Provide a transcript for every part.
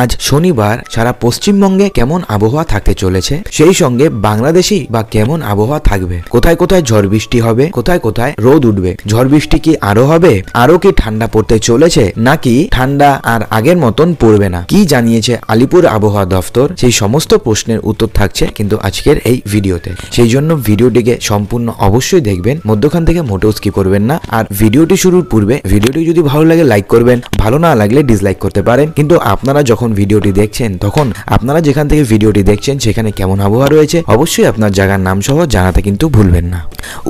আজ শনিবার সারা পশ্চিমবঙ্গে কেমন আবহাওয়া থাকতে চলেছে সেই সঙ্গে বাংলাদেশেই বা কেমন আবহাওয়া থাকবে কোথায় কোথায় ঝড় বৃষ্টি হবে কোথায় কোথায় রোদ উঠবে ঝড় বৃষ্টি কি আরো হবে আরো কি ঠান্ডা পড়তে চলেছে নাকি ঠান্ডা আর আগের মতন পড়বে না কি জানিয়েছে আলিপুর আবহাওয়া দফতর সেই সমস্ত প্রশ্নের উত্তর থাকছে কিন্তু আজকের এই ভিডিওতে সেই জন্য ভিডিওটিকে সম্পূর্ণ অবশ্যই দেখবেন মধ্যখান থেকে মোটেও কি করবেন না আর ভিডিওটি শুরুর পূর্বে ভিডিওটি যদি ভালো লাগে লাইক করবেন ভালো না লাগলে ডিসলাইক করতে পারেন কিন্তু আপনারা যখন ভিডিওটি দেখছেন তখন আপনারা যেখান থেকে ভিডিওটি দেখছেন সেখানে কেমন আবহাওয়া রয়েছে অবশ্যই আপনার জায়গার নাম সহ জানাতে কিন্তু ভুলবেন না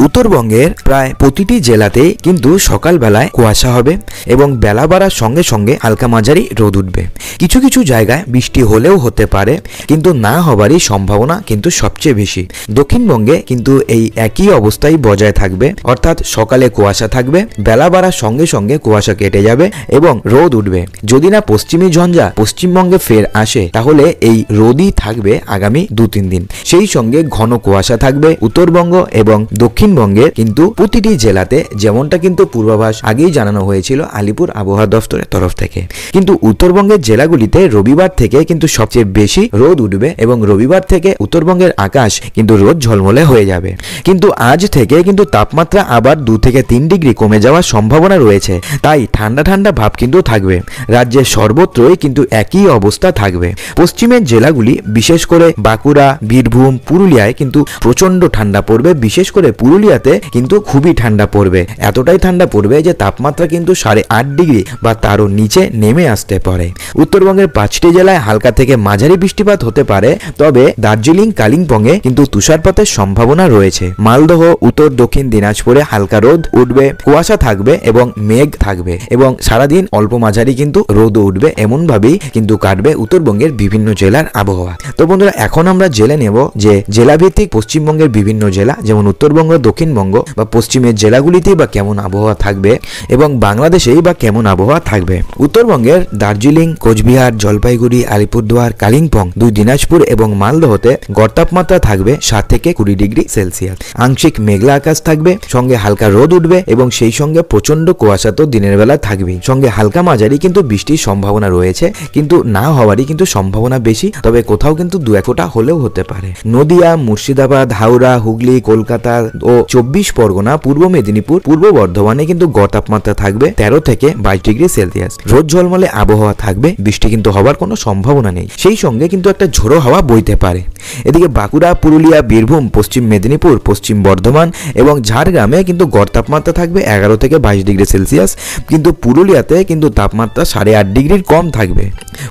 উত্তরবঙ্গের প্রায় প্রতিটি জেলাতে কিন্তু সকালবেলায় কুয়াশা হবে এবং বেলা বাড়ার সঙ্গে সঙ্গে হালকা মাঝারি রোদ উঠবে কিছু কিছু জায়গায় বৃষ্টি হলেও হতে পারে কিন্তু না হবারই সম্ভাবনা কিন্তু সবচেয়ে বেশি দক্ষিণবঙ্গে কিন্তু এই একই অবস্থাই বজায় থাকবে অর্থাৎ সকালে কুয়াশা থাকবে বেলা বাড়ার সঙ্গে সঙ্গে কুয়াশা কেটে যাবে এবং রোদ উঠবে যদি না পশ্চিমী ঝঞ্ঝা পশ্চিমবঙ্গে ফের আসে তাহলে এই রোদই থাকবে আগামী দু তিন দিন সেই সঙ্গে ঘন কুয়াশা থাকবে উত্তরবঙ্গ এবং দক্ষিণবঙ্গের কিন্তু প্রতিটি জেলাতে যেমনটা কিন্তু পূর্বাভাস আগেই জানানো হয়েছিল আলিপুর আবহাওয়া দফতরের তরফ থেকে কিন্তু উত্তরবঙ্গের জেলাগুলিতে রবিবার থেকে কিন্তু সবচেয়ে বেশি রোদ উঠবে এবং রবিবার থেকে উত্তরবঙ্গের আকাশ কিন্তু রোদ ঝলমলে হয়ে যাবে কিন্তু আজ থেকে কিন্তু তাপমাত্রা আবার দু থেকে তিন ডিগ্রি কমে যাওয়ার সম্ভাবনা রয়েছে তাই ঠান্ডা ঠান্ডা ভাব কিন্তু থাকবে রাজ্যের সর্বত্রই কিন্তু একই অবস্থা থাকবে পশ্চিমের জেলাগুলি বিশেষ করে বাঁকুড়া বীরভূম পুরুলিয়ায় কিন্তু প্রচন্ড ঠান্ডা পড়বে বিশেষ করে পুরুলিয়াতে কিন্তু খুবই ঠান্ডা পড়বে এতটাই ঠান্ডা পড়বে যে তাপমাত্রা কিন্তু সাড়ে আট ডিগ্রি বা তারও নিচে নেমে আসতে পারে উত্তরবঙ্গের পাঁচটি জেলায় হালকা থেকে মাঝারি বৃষ্টিপাত হতে পারে তবে দার্জিলিং কালিম্পংয়ে কিন্তু তুষারপাতের সম্ভাবনা রয়েছে মালদহ উত্তর দক্ষিণ দিনাজপুরে হালকা রোদ উঠবে কুয়াশা থাকবে এবং মেঘ থাকবে এবং সারাদিন অল্প মাঝারি কিন্তু রোদ উঠবে এমনভাবেই কিন্তু কাটবে উত্তরবঙ্গের বিভিন্ন জেলার আবহাওয়া তো বন্ধুরা এখন আমরা জেলে নেব যে জেলাভিত্তিক পশ্চিমবঙ্গের বিভিন্ন জেলা যেমন উত্তরবঙ্গ দক্ষিণবঙ্গ বা পশ্চিমের জেলাগুলিতে বা কেমন আবহাওয়া থাকবে এবং বাংলাদেশেই বা কেমন আবহাওয়া থাকবে উত্তরবঙ্গের দার্জিলিং কোচবিহার জলপাইগুড়ি আলিপুরদুয়ার কালিম্পং দুই দিনাজপুর এবং মালদহতে গড় তাপমাত্রা থাকবে সাত থেকে কুড়ি ডিগ্রি সেলসিয়াস আংশিক মেঘলা আকাশ থাকবে সঙ্গে হালকা রোদ উঠবে এবং সেই সঙ্গে প্রচন্ড কুয়াশা তো দিনের বেলা থাকবে সঙ্গে হালকা মাঝারি কিন্তু বৃষ্টির সম্ভাবনা রয়েছে কিন্তু কিন্তু না হওয়ারই কিন্তু সম্ভাবনা বেশি তবে কোথাও কিন্তু দু এক ফোটা হলেও হতে পারে নদিয়া মুর্শিদাবাদ হাওড়া হুগলি কলকাতা ও চব্বিশ পরগনা পূর্ব মেদিনীপুর পূর্ব বর্ধমানে কিন্তু গড় তাপমাত্রা থাকবে তেরো থেকে বাইশ ডিগ্রি সেলসিয়াস রোদ ঝলমলে আবহাওয়া থাকবে বৃষ্টি কিন্তু হওয়ার কোনো সম্ভাবনা নেই সেই সঙ্গে কিন্তু একটা ঝোড়ো হাওয়া বইতে পারে এদিকে বাঁকুড়া পুরুলিয়া বীরভূম পশ্চিম মেদিনীপুর পশ্চিম বর্ধমান এবং ঝাড়গ্রামে কিন্তু গড় তাপমাত্রা থাকবে এগারো থেকে বাইশ ডিগ্রি সেলসিয়াস কিন্তু পুরুলিয়াতে কিন্তু তাপমাত্রা সাড়ে আট ডিগ্রির কম থাকবে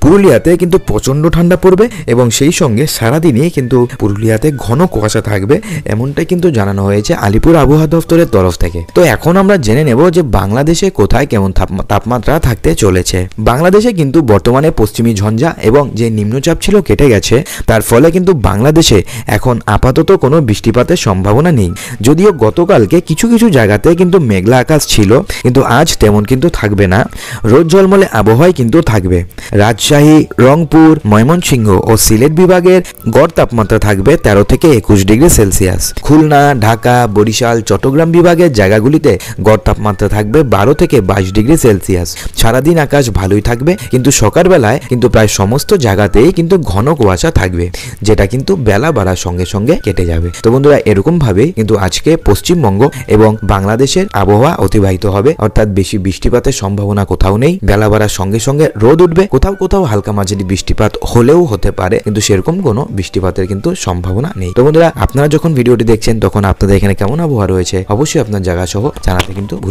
পুরুলিয়াতে কিন্তু প্রচণ্ড ঠান্ডা পড়বে এবং সেই সঙ্গে সারাদিনই কিন্তু পুরুলিয়াতে ঘন কুয়াশা থাকবে এমনটাই কিন্তু জানানো হয়েছে আলিপুর আবহাওয়া দপ্তরের তরফ থেকে তো এখন আমরা জেনে নেব যে বাংলাদেশে কোথায় কেমন তাপমাত্রা থাকতে চলেছে বাংলাদেশে কিন্তু বর্তমানে পশ্চিমী ঝঞ্ঝা এবং যে নিম্নচাপ ছিল কেটে গেছে তার ফলে কিন্তু বাংলাদেশে এখন আপাতত কোনো বৃষ্টিপাতের সম্ভাবনা নেই যদিও গতকালকে কিছু কিছু জায়গাতে কিন্তু মেঘলা আকাশ ছিল কিন্তু আজ তেমন কিন্তু থাকবে না রোদ জলমলে আবহাওয়ায় কিন্তু থাকবে রাজ রাজশাহী রংপুর ময়মনসিংহ ও সিলেট বিভাগের গড় তাপমাত্রা থাকবে তেরো থেকে একুশ ডিগ্রি সেলসিয়াস খুলনা ঢাকা বরিশাল চট্টগ্রাম বিভাগের জায়গাগুলিতে গড় তাপমাত্রা থাকবে বারো থেকে বাইশ ডিগ্রি সেলসিয়াস সারাদিন আকাশ ভালোই থাকবে কিন্তু সকালবেলায় কিন্তু প্রায় সমস্ত জায়গাতেই কিন্তু ঘন কুয়াশা থাকবে যেটা কিন্তু বেলা বাড়ার সঙ্গে সঙ্গে কেটে যাবে তো বন্ধুরা এরকমভাবেই কিন্তু আজকে পশ্চিমবঙ্গ এবং বাংলাদেশের আবহাওয়া অতিবাহিত হবে অর্থাৎ বেশি বৃষ্টিপাতের সম্ভাবনা কোথাও নেই বেলা বাড়ার সঙ্গে সঙ্গে রোদ উঠবে কোথাও কোথাও কোথাও হালকা মাঝারি বৃষ্টিপাত হলেও হতে পারে কিন্তু সেরকম কোনো বৃষ্টিপাতের কিন্তু সম্ভাবনা নেই তো বন্ধুরা আপনারা যখন ভিডিওটি দেখছেন তখন আপনাদের এখানে কেমন আবহাওয়া রয়েছে অবশ্যই আপনার জায়গা সহ জানাতে কিন্তু